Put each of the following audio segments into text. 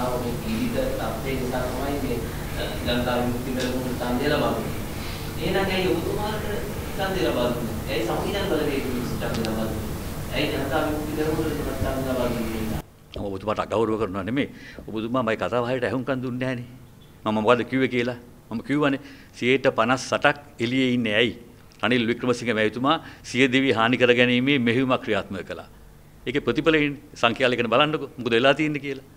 ජනතාව මේ පීඩිත තත්ත්වය නිසා තමයි මේ ජනතා විමුක්ති පෙරමුණ ඡන්දය ලබන්නේ. එහෙනම් ඇයි ඔබතුමාට ඡන්දය ලබා දුන්නේ? ඇයි සංවිධාන බලවේග ඡන්දය ලබා දුන්නේ? ඇයි ජනතා විමුක්ති පෙරමුණට ඡන්දය ලබා දුන්නේ? ඔබතුමාට අගෞරව කරනවා නෙමෙයි. ඔබතුමා මගේ කතාව හරියට ඇහුම්කන් දුන්නේ නැහනේ. මම මොකද කිව්වේ කියලා. මම කිව්වනේ 158ක් එළියේ ඉන්නේ ඇයි? අනිල් වික්‍රමසිංහ මැතිතුමා සියදිවි හානි කර ගැනීමේ මෙහෙයුමක් ක්‍රියාත්මක කළා. ඒකේ ප්‍රතිඵලයෙන් සංඛ්‍යාල ගැන බලන්නකො මොකද වෙලා තියෙන්නේ කියලා.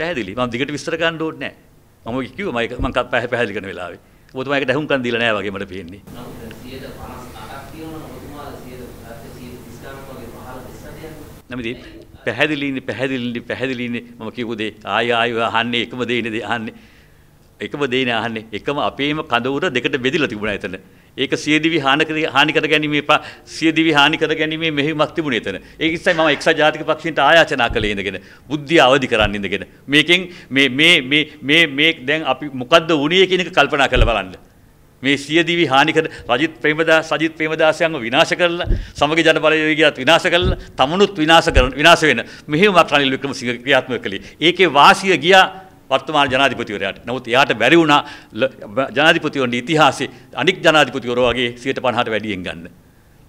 පැහැදිලි මම දිගට විස්තර කරන්න ඕනේ නැහැ මම කිව්වා මම මම කත් පැහැ පැහැදිලි කරන වෙලාවේ ඔබතුමා ඒකට ඇහුම්කන් දීලා නැහැ වගේ මට පේන්නේ 158ක් තියෙනවා ඔබතුමා 100 130ක් පැහැදිලිනි පැහැදිලිනි පැහැදිලිනි මම කියපු දේ ආය ආය අහන්නේ එකම දෙයිනේ අහන්නේ එකම දෙයිනේ අහන්නේ එකම අපේම කඳවුර දෙකට බෙදලා තිබුණා එතන ඒක සියදිවි හානි කර ගැනීමේ සියදිවි හානි කර ගැනීමේ මෙහිමක් තිබුණේ එතන. ඒ නිසා මම එක්සත් ජාතික පක්ෂයට ආයාචනා කළේ ඉඳගෙන බුද්ධිය අවදි කරන්න ඉඳගෙන. මේකෙන් මේ මේ මේ මේ මේ දැන් අපි මොකද්ද වුණේ කියන එක කල්පනා කරලා බලන්න. මේ සියදිවි හානිකර රජිත් ප්‍රේමදා සජිත් ප්‍රේමදාසයන්ව විනාශ කරලා සමග ජනබලවේගියත් විනාශ කරලා තමනුත් විනාශ කරන විනාශ වෙන මෙහෙම රනිල් වික්‍රමසිංහ ක්‍රියාත්මක කළේ ඒකේ වාසිය ගියා වර්තමාන ජනාධිපතිවරයාට. නමුත් එයාට බැරි වුණා ජනාධිපතිවරුන්ගේ ඉතිහාසයේ අනික් ජනාධිපතිවරු වගේ 150ට වැඩියෙන් ගන්න.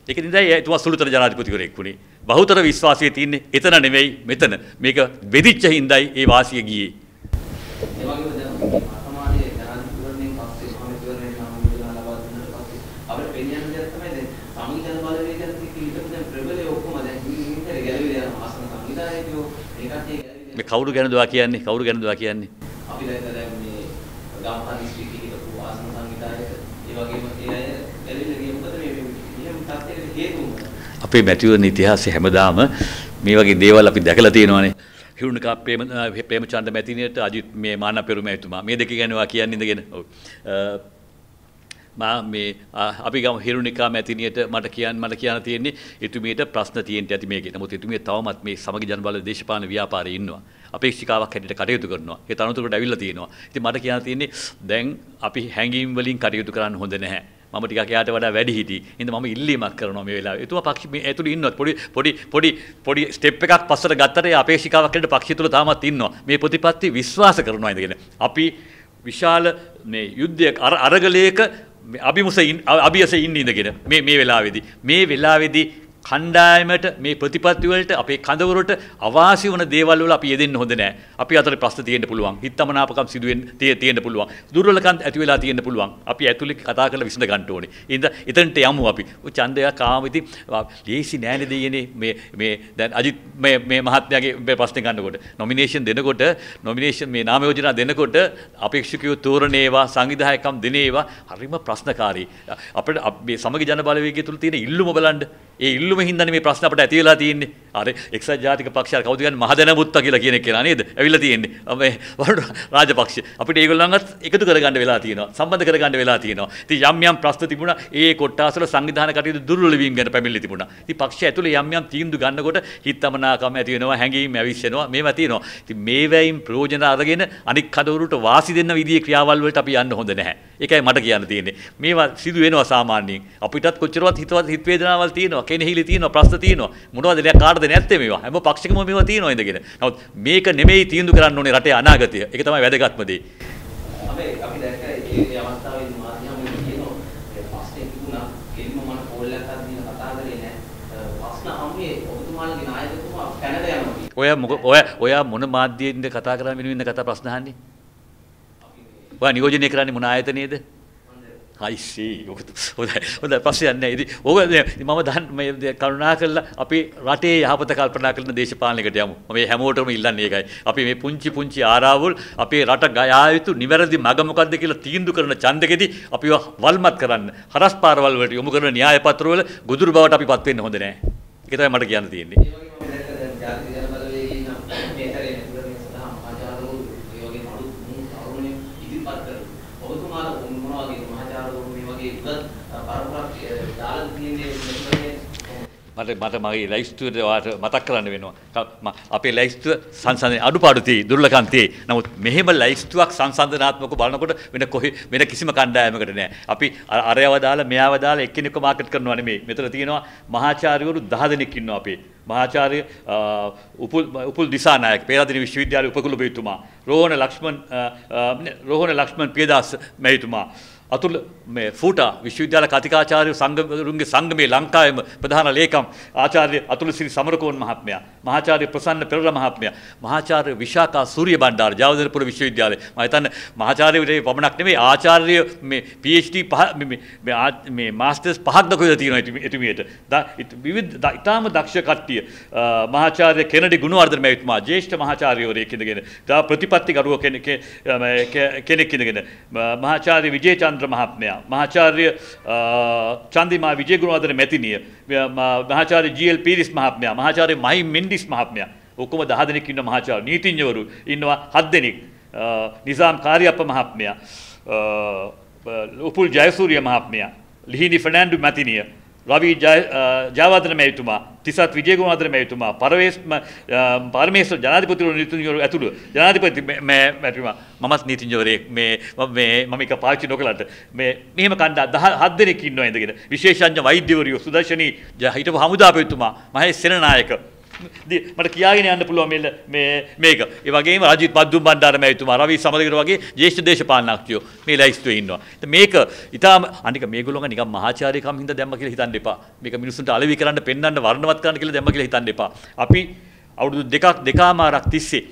ඒක නිසායි එතුමා සුළුතර ජනාධිපතිවරයෙක් වුණේ. බහුතර විශ්වාසය තියෙන්නේ එතන නෙවෙයි මෙතන. මේක බෙදිච්ච හින්දායි ඒ වාසිය ගියේ. ඒ වගේම දැන් වර්තමානයේ ජනාධිපතිවරණයෙන් පස්සේ කොමිටුවරණයෙන් සම්මුදලා ලබා දුන්නාට පස්සේ අපිට පෙන්වන්න දෙයක් තමයි දැන් සංවිධාන බලවේගයත් එක්ක ඊටත් දැන් ප්‍රබලයේ ඔක්කොම දැන් හිමින් කරේ ගැළවිලා යන ආසන සංවිධානයේදී ඒකත් ඒ මේ කවුරු ගැනද කියන්නේ කවුරු ගැනද කියන්නේ අපි දැන් දැන් මේ ගම්හන් ස්පීකි හිටපු ආසන සංවිධායක ඒ වගේම ඒ අය ලැබිලා ගිය මොකද මේ මේ තත්ත්වයට හේතු අපේ මැතිවරණ ඉතිහාසයේ හැමදාම මේ වගේ දේවල් අපි දැකලා තියෙනවානේ හිරුණිකා ප්‍රේම ප්‍රේමචන්ද මැතිණියට අජිත් මේ මානපෙරු මැතිතුමා මේ දෙක ගැනවා කියන්නේ ඉඳගෙන ඔව් මේ අපි ගම හිරුනිකා මැතිනියට මට කියන්න මට කියන්න තියෙන්නේ එතුමියට ප්‍රශ්න තියෙන්න ඇති මේක. නමුත් එතුමිය තවමත් මේ සමගි ජනබල දේශපාලන ව්‍යාපාරයේ ඉන්නවා. අපේක්ෂිකාවක් හැටියට කටයුතු කරනවා. ඒ තනතුරට ඇවිල්ලා තියෙනවා. ඉතින් මට කියන්න තියෙන්නේ දැන් අපි හැඟීම් වලින් කටයුතු කරන්න හොඳ නැහැ. මම ටිකක් එයාට වඩා වැඩි හිටි. ඉතින් මම ඉල්ලීමක් කරනවා මේ වෙලාවේ. ඒතුව පක්ෂ මේ ඇතුළේ ඉන්නවත් පොඩි පොඩි පොඩි පොඩි ස්ටෙප් එකක් පස්සට ගත්තට ඒ අපේක්ෂිකාවක් හැටියට පක්ෂය තුල තාමත් ඉන්නවා. මේ ප්‍රතිපත්ති විශ්වාස කරනවා ඉඳගෙන. අපි විශාල මේ යුද්ධයක් අරගලයක අභිමුස අභියස ඉන්න ඉඳගෙන මේ මේ වෙලාවේදී මේ වෙලාවේදී කණ්ඩායමට මේ ප්‍රතිපත්ති වලට අපේ කඳවුරට අවාසි වන දේවල් වල අපි යෙදෙන්න හොඳ නැහැ. අපි අතර ප්‍රශ්න තියෙන්න පුළුවන්. හිතමනාපකම් සිදු වෙන්න තියෙන්න පුළුවන්. දුර්වලකම් ඇති වෙලා තියෙන්න පුළුවන්. අපි ඇතුලේ කතා කරලා විසඳ ගන්න ඕනේ. ඉතින් එතනට යමු අපි. ඔය ඡන්දය කාමිති ලේසි නෑනේ දෙයනේ මේ මේ දැන් අජිත් මේ මේ මහත්මයාගේ මේ ප්‍රශ්නේ ගන්නකොට නොමිනේෂන් දෙනකොට නොමිනේෂන් මේ නාම යෝජනා දෙනකොට අපේක්ෂකයෝ තෝරණේවා සංවිධායකම් දෙනේවා හරිම ප්‍රශ්නකාරී. අපිට මේ සමගි ජන බලවේගය තුල තියෙන ඉල්ලුම බලන්න ඒ ඉල්ලුම හින්දානේ මේ ප්‍රශ්න අපිට ඇති වෙලා තියෙන්නේ. අර එක්සත් ජාතික පක්ෂය කවුද කියන්නේ මහදැන මුත්තා කියලා කියන එක කියලා නේද? ඇවිල්ලා තියෙන්නේ. මේ වරුණ රාජපක්ෂ. අපිට ඒගොල්ලන්වත් එකතු කරගන්න වෙලා තියෙනවා. සම්බන්ධ කරගන්න වෙලා තියෙනවා. ඉතින් යම් යම් ප්‍රශ්න තිබුණා. ඒ කොට්ටාසවල සංවිධාන කටයුතු දුර්වල වීම ගැන පැමිණිලි තිබුණා. ඉතින් පක්ෂය ඇතුලේ යම් යම් තීන්දුව ගන්නකොට හිතමනාකම ඇති වෙනවා, හැඟීම් ඇවිස්සෙනවා, මේවා තියෙනවා. ඉතින් මේවයින් ප්‍රයෝජන අරගෙන අනික් කඩවරුට වාසි දෙන්න විදිහේ ක්‍රියාවල් වලට අපි යන්න හොඳ නැහැ. ඒකයි මට කියන්න තියෙන්නේ. මේවා සිදු වෙනවා සාමාන්‍යයෙන්. අපිටත් කොච්චරවත් හිතවත් හිත වේදනාවල් තියෙනවා, කෙනෙහිලි තියෙනවා, ප්‍රශ්න තියෙනවා. මොනවද දෙයක් කාටද වාදනයක් නැත්තේ මේවා. හැම පක්ෂකම මේවා තියෙනවා ඉඳගෙන. නමුත් මේක නෙමෙයි තීන්දුව කරන්න ඕනේ රටේ අනාගතය. ඒක තමයි වැදගත්ම දේ. අපි අපි දැක්කා මේ අවස්ථාවේ මාධ්‍යම කියනවා ප්‍රශ්නේ තිබුණා. කෙලින්ම මම කෝල්ලක් අදින කතා කරේ නැහැ. ප්‍රශ්න අම්මේ ඔබතුමාලගේ නායකතුමා කැනඩා යනවා. ඔය ඔය ඔයා මොන මාධ්‍යයෙන්ද කතා කරන්නේ වෙනුවෙන්ද කතා ප්‍රශ්න අහන්නේ? ඔයා නියෝජනය කරන්නේ මොන ආයතනයේද? අයිසී ඔකතු හොඳයි හොඳ පස්සේ යන්නේ ඉතින් ඕක මම දන් මේ කරුණා කරලා අපි රටේ යහපත කල්පනා කරන දේශපාලනයකට යමු මේ හැමෝටම ඉල්ලන්නේ ඒකයි අපි මේ පුංචි පුංචි ආරාවුල් අපේ රට ගයා යුතු නිවැරදි මඟ මොකද්ද කියලා තීන්දුව කරන ඡන්දකෙදී අපිව වල්මත් කරන්න හරස් පාරවල් වලට යොමු කරන න්‍යාය පත්‍රවල ගොදුරු බවට අපිපත් වෙන්න හොඳ නෑ ඒක තමයි මට කියන්න තියෙන්නේ මට මට මගේ ලයිස්තුවට වාට මතක් කරන්න වෙනවා. අපේ ලයිස්තුව සංසන්දන අඩුපාඩු තියෙයි දුර්ලභකම් තියෙයි. නමුත් මෙහෙම ලයිස්තුවක් සංසන්දනාත්මකව බලනකොට වෙන කොහේ වෙන කිසිම කණ්ඩායමකට නෑ. අපි අරයව දාලා මෙයව දාලා එක්කෙනෙක්ව මාකට් කරනවා නෙමෙයි. මෙතන තියෙනවා මහාචාර්යවරු 10 දෙනෙක් ඉන්නවා අපේ. මහාචාර්ය උපුල් උපුල් දිසානායක පේරාදෙණිය විශ්වවිද්‍යාලයේ උපකුලපතිතුමා රෝහණ ලක්ෂ්මන් රෝහණ ලක්ෂ්මන් පියදාස් මැතිතුමා අතුල මේ ෆූටා විශ්වවිද්‍යාල කතිකාචාර්ය සංගරුන්ගේ සංගමේ ලංකාවේම ප්‍රධාන ලේකම් ආචාර්ය අතුලසිරි සමරකෝන් මහත්මයා මහාචාර්ය ප්‍රසන්න පෙරේර මහත්මයා මහාචාර්ය විශාකා සූර්ය බණ්ඩාර ජාවදරපුර විශ්වවිද්‍යාලය මම හිතන්නේ මහාචාර්යවරේ පමණක් නෙමෙයි ආචාර්ය මේ PhD පහ මේ මේ මාස්ටර්ස් පහක් දක්වා තියෙනවා එතුමියට විවිධ ඉතාම දක්ෂ කට්ටිය මහාචාර්ය කෙනඩි ගුණවර්ධන මහත්මයා ජ්‍යෙෂ්ඨ මහාචාර්යවරයෙක් ඉඳගෙන ප්‍රතිපත්ති ගරුව කෙනෙක් කෙනෙක් ඉඳගෙන මහාචාර්ය විජේචන්ද රාජචන්ද්‍ර මහත්මයා මහාචාර්ය චන්දිමා විජයගුණවර්ධන මැතිණිය මහාචාර්ය ජීඑල් පීරිස් මහත්මයා මහාචාර්ය මහිම් මෙන්ඩිස් මහත්මයා ඔක්කොම දහ දෙනෙක් ඉන්න මහාචාර්ය නීතිඥවරු ඉන්නවා හත් දෙනෙක් නිසාම් කාරියප්ප මහත්මයා උපුල් ජයසූරිය මහත්මයා ලිහිනි ෆර්නෑන්ඩු මැතිණිය රවී ජාවතන මැතුමා තිසත් විජයකුමාතර මැතුමා පරවේස්ම පර්මේශ ජනාධිපතිවරු නීතිඥවරු ඇතුළු ජනාධිපති මැතිතුමා මමත් නීතිඥවරයෙක් මේ මේ මම එක පාවිච්චි නොකලට මේ මෙහෙම කණ්ඩා දහ හත් දෙනෙක් ඉන්නවා ඉඳගෙන විශේෂඥ වෛද්‍යවරයෝ සුදර්ශනී හිටපු හමුදා පැවතුමා මහේ සෙනනායක මට කියාගෙන යන්න පුළුවන් මෙල්ල මේ මේක. ඒ වගේම රජිත් බද්දුම් බණ්ඩාර මැතිතුමා රවි සමදේකර වගේ ජ්‍යෙෂ්ඨ දේශපාලනඥයෝ මේ ලයිස්තුවේ ඉන්නවා. ඉතින් මේක ඊටාම අනික මේගොල්ලෝ නිකන් මහාචාර්යකම් හින්දා දැම්ම කියලා හිතන්න එපා. මේක මිනිස්සුන්ට අලෙවි කරන්න, පෙන්වන්න, වර්ණවත් කරන්න කියලා දැම්ම කියලා හිතන්න එපා. අපි අවුරුදු දෙකක් දෙකමාරක් තිස්සේ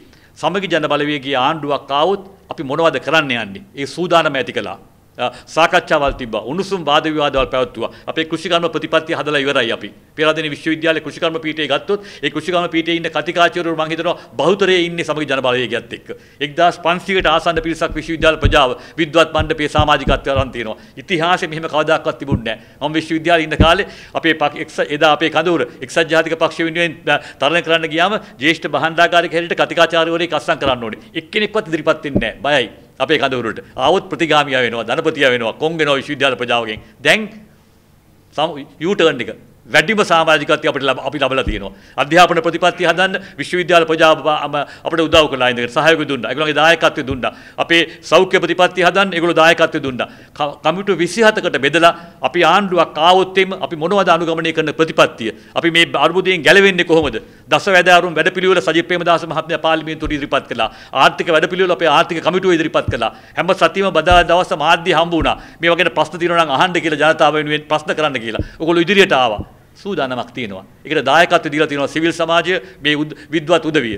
සමගි ජන බලවේගයේ ආණ්ඩුවක් ආවොත් අපි මොනවද කරන්න යන්නේ? ඒ සූදානම ඇති කළා. සාකච්ඡාවල් තිබ්බා. උණුසුම් වාද විවාදවල් පැවැත්තුවා. අපේ කෘෂිකර්ම ප්‍රතිපත්තිය හදලා ඉවරයි අපි. පේරාදෙණිය විශ්වවිද්‍යාලයේ කෘෂිකර්ම පීඨය ගත්තොත් ඒ කෘෂිකර්ම පීඨයේ ඉන්න කතිකාචාර්යවරු මම හිතනවා බහුතරයේ ඉන්නේ සමගි ජනබලවේගයත් එක්ක. 1500කට ආසන්න පිරිසක් විශ්වවිද්‍යාල ප්‍රජාව විද්වත් මණ්ඩපයේ සමාජිකත්ව අරන් තියෙනවා. ඉතිහාසෙ මෙහෙම කවදාකවත් තිබුණේ නැහැ. මම විශ්වවිද්‍යාලේ ඉන්න කාලේ අපේ එදා අපේ කඳවුර එක්සත් ජාතික පක්ෂ වෙනුවෙන් තරණය කරන්න ගියාම ජ්‍යෙෂ්ඨ බහන්දාකාරයෙක් හැටියට කතිකාචාර්යවරයෙක් අස්සම් කරන්න ඕනේ. එක්කෙනෙක්වත් ඉදිරිපත් වෙන්නේ නැහැ. බයයි. අපේ කඳවුරට ආවොත් ප්‍රතිගාමියා වෙනවා ධනපතියා වෙනවා කොන් වෙනවා විශ්වවිද්‍යාල ප්‍රජාවගෙන් දැන් යූටර්න් එක වැඩිම සමාජිකත්වය අපිට අපි ලබලා තියෙනවා. අධ්‍යාපන ප්‍රතිපත්ති හදන්න විශ්වවිද්‍යාල ප්‍රජාව අපිට උදව් කළා ඉඳගෙන සහයෝගය දුන්නා. ඒගොල්ලන්ගේ දායකත්වය දුන්නා. අපේ සෞඛ්‍ය ප්‍රතිපත්ති හදන්න ඒගොල්ලෝ දායකත්වය දුන්නා. කමිටු 27කට බෙදලා අපි ආණ්ඩුවක් ආවොත් එimhe අපි මොනවද අනුගමනය කරන ප්‍රතිපත්තිය? අපි මේ අර්බුදයෙන් ගැලවෙන්නේ කොහොමද? දසවැදෑරුම් වැඩපිළිවෙල සජිත් ප්‍රේමදාස මහත්මයා පාර්ලිමේන්තුවට ඉදිරිපත් කළා. ආර්ථික වැඩපිළිවෙල අපේ ආර්ථික කමිටුව ඉදිරිපත් කළා. හැම සතියම බදාදා දවස මාධ්‍ය හම්බ වුණා. මේ වගේ ප්‍රශ්න තියෙනවා නම් අහන්න කියලා ජනතාව වෙනුවෙන් ප්‍රශ්න කරන්න කියලා. ඔයගොල්ලෝ ඉදිරියට ආවා. සූදානමක් තියෙනවා. ඒකට දායකත්වය දීලා තියෙනවා සිවිල් සමාජය මේ විද්වත් උදවිය.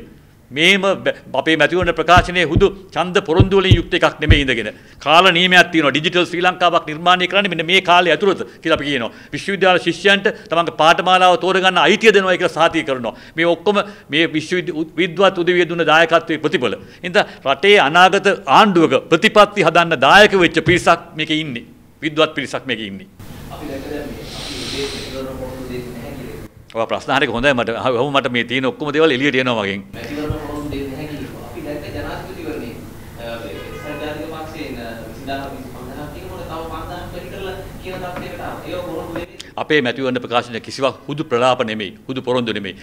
මේම අපේ මැතිවරණ ප්‍රකාශනයේ හුදු ඡන්ද පොරොන්දු වලින් යුක්ත එකක් නෙමෙයි ඉඳගෙන. කාල නියමයක් තියෙනවා. ඩිජිටල් ශ්‍රී ලංකාවක් නිර්මාණය කරන්න මෙන්න මේ කාලය ඇතුළත කියලා අපි කියනවා. විශ්වවිද්‍යාල ශිෂ්‍යයන්ට තමන්ගේ පාඨමාලාව තෝරගන්න අයිතිය දෙනවා කියලා සාතිය කරනවා. මේ ඔක්කොම මේ විශ්වවිද්‍යාලවත් උදවිය දුන්න දායකත්වයේ ප්‍රතිඵල. ඉතින් රටේ අනාගත ආණ්ඩුවක ප්‍රතිපත්ති හදන්න දායක වෙච්ච පිරිසක් මේකේ ඉන්නේ. විද්වත් පිරිසක් මේකේ ඉන්නේ. අපි දැක දැන් මේ අපි ඔය ප්‍රශ්න හරිය හොඳයි මට. ඔහොම මට මේ තියෙන ඔක්කොම දේවල් එළියට එනවා මගෙන්. අපේ මැතිවරණ ප්‍රකාශනය කිසිවක් හුදු ප්‍රලාප නෙමෙයි හුදු පොරොන්දු නෙමෙයි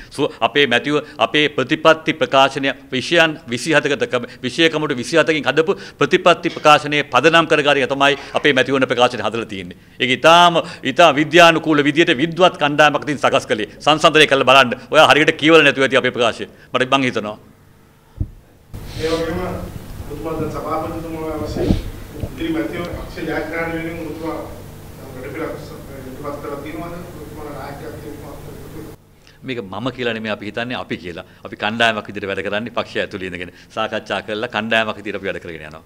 අපේ මැතිව අපේ ප්‍රතිපත්ති ප්‍රකාශනය විෂයන් 27කට විෂයකමට 27කින් හදපු ප්‍රතිපත්ති ප්‍රකාශනයේ පදනම් කරගාරිය තමයි අපේ මැතිවරණ ප්‍රකාශනය හදලා තියෙන්නේ ඒක ඊටාම ඊටා විද්‍යානුකූල විදියට විද්වත් කණ්ඩායමක් තින් සකස් කළේ සංසන්දනය කරලා බලන්න ඔයා හරියට කියවල නැතුව ඇති අපේ ප්‍රකාශය මට මං හිතනවා ඒ වගේම මුතුමා සභාපතිතුමා අවශ්‍ය ඉතිරි මැතිවරණ පක්ෂ ජයග්‍රහණ වෙනුවෙන් මුතුමා මේක මම කියලා නෙමෙයි අපි හිතන්නේ අපි කියලා. අපි කණ්ඩායමක් විදිහට වැඩ කරන්නේ පක්ෂය ඇතුළේ ඉඳගෙන. සාකච්ඡා කරලා කණ්ඩායමක් විදිහට අපි වැඩ කරගෙන යනවා.